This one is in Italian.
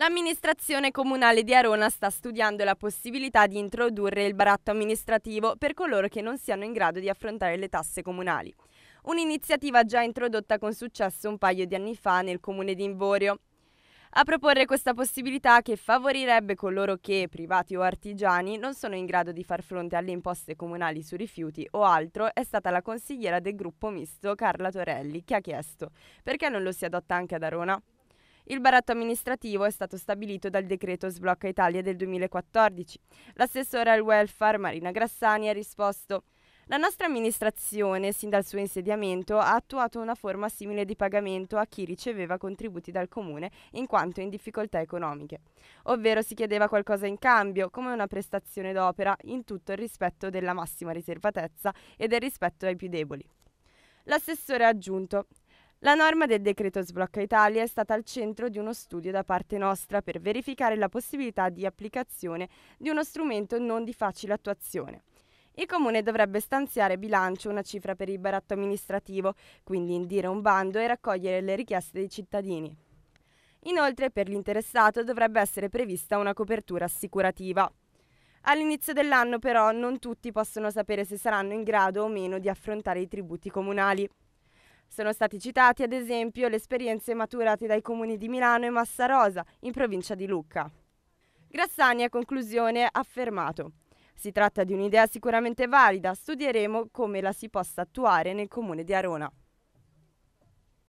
L'amministrazione comunale di Arona sta studiando la possibilità di introdurre il baratto amministrativo per coloro che non siano in grado di affrontare le tasse comunali. Un'iniziativa già introdotta con successo un paio di anni fa nel comune di Invorio, a proporre questa possibilità che favorirebbe coloro che, privati o artigiani, non sono in grado di far fronte alle imposte comunali su rifiuti o altro, è stata la consigliera del gruppo misto Carla Torelli che ha chiesto perché non lo si adotta anche ad Arona. Il baratto amministrativo è stato stabilito dal decreto Sblocca Italia del 2014. L'assessore al welfare Marina Grassani ha risposto la nostra amministrazione, sin dal suo insediamento, ha attuato una forma simile di pagamento a chi riceveva contributi dal comune in quanto in difficoltà economiche, ovvero si chiedeva qualcosa in cambio, come una prestazione d'opera, in tutto il rispetto della massima riservatezza e del rispetto ai più deboli. L'assessore ha aggiunto la norma del decreto Sblocca Italia è stata al centro di uno studio da parte nostra per verificare la possibilità di applicazione di uno strumento non di facile attuazione. Il comune dovrebbe stanziare bilancio una cifra per il baratto amministrativo, quindi indire un bando e raccogliere le richieste dei cittadini. Inoltre per l'interessato dovrebbe essere prevista una copertura assicurativa. All'inizio dell'anno però non tutti possono sapere se saranno in grado o meno di affrontare i tributi comunali. Sono stati citati ad esempio le esperienze maturate dai comuni di Milano e Massarosa, in provincia di Lucca. Grassani a conclusione ha affermato si tratta di un'idea sicuramente valida, studieremo come la si possa attuare nel comune di Arona.